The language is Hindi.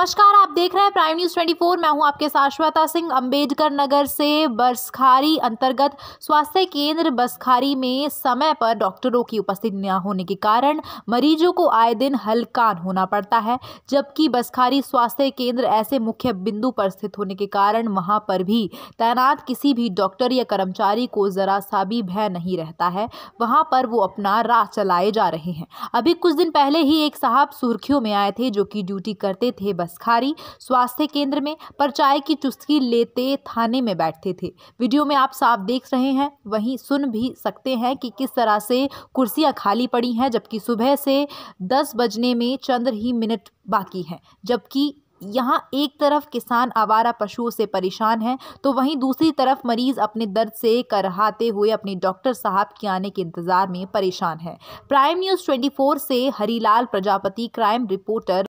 नमस्कार आप देख रहे हैं प्राइम न्यूज 24 मैं हूं आपके श्वेता सिंह अंबेडकर नगर से बसखारी अंतर्गत स्वास्थ्य केंद्र बसखारी में समय पर डॉक्टरों की उपस्थिति न होने के कारण मरीजों को आए दिन हलकान होना पड़ता है जबकि बसखारी स्वास्थ्य केंद्र ऐसे मुख्य बिंदु पर स्थित होने के कारण वहां पर भी तैनात किसी भी डॉक्टर या कर्मचारी को जरा सा भी भय नहीं रहता है वहाँ पर वो अपना राह चलाए जा रहे हैं अभी कुछ दिन पहले ही एक साहब सुर्खियों में आए थे जो कि ड्यूटी करते थे बस रसखारी स्वास्थ्य केंद्र में पर चाय की चुस्की लेते थाने में बैठते थे वीडियो में आप साफ देख रहे हैं वहीं सुन भी सकते हैं कि किस तरह से कुर्सियां खाली पड़ी हैं जबकि सुबह से दस बजने में चंद ही मिनट बाकी हैं जबकि यहाँ एक तरफ किसान आवारा पशुओं से परेशान हैं तो वहीं दूसरी तरफ मरीज अपने दर्द से करहाते हुए अपने डॉक्टर साहब के आने के इंतजार में परेशान हैं प्राइम न्यूज़ 24 से हरिलाल प्रजापति क्राइम रिपोर्टर